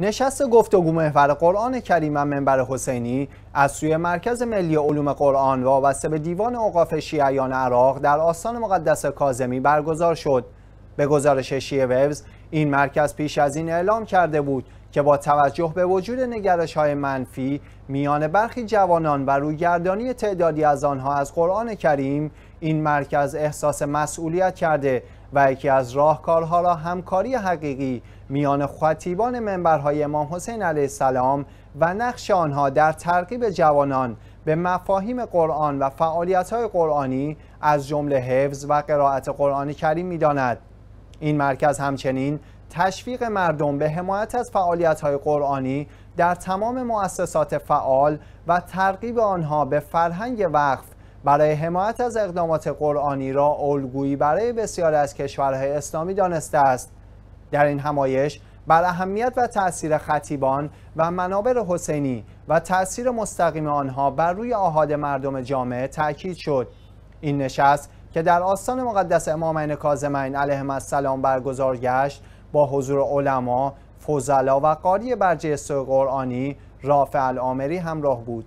نشست گفتگو محور قرآن کریم و منبر حسینی از سوی مرکز ملی علوم قرآن وابسته به دیوان اوقاف شیعیان عراق در آستان مقدس کازمی برگزار شد به گزارش شیعه وبز این مرکز پیش از این اعلام کرده بود که با توجه به وجود نگرش های منفی میان برخی جوانان و رویگردانی تعدادی از آنها از قرآن کریم این مرکز احساس مسئولیت کرده و یکی از راهکارها را همکاری حقیقی میان خطیبان منبرهای امام حسین علیه السلام و نقش آنها در ترغیب جوانان به مفاهیم قرآن و فعالیت‌های قرآنی از جمله حفظ و قرائت قرآن کریم میداند این مرکز همچنین تشویق مردم به حمایت از فعالیت‌های قرآنی در تمام مؤسسات فعال و ترغیب آنها به فرهنگ وقف برای حمایت از اقدامات قرآنی را الگویی برای بسیاری از کشورهای اسلامی دانسته است در این همایش بر اهمیت و تاثیر خطیبان و منابر حسینی و تاثیر مستقیم آنها بر روی آهاد مردم جامعه تاکید شد این نشست که در آستان مقدس امامین کاظمین علیهم السلام برگزار گشت با حضور علما فضلا و قاری برجسته قرآنی رافع العامری همراه بود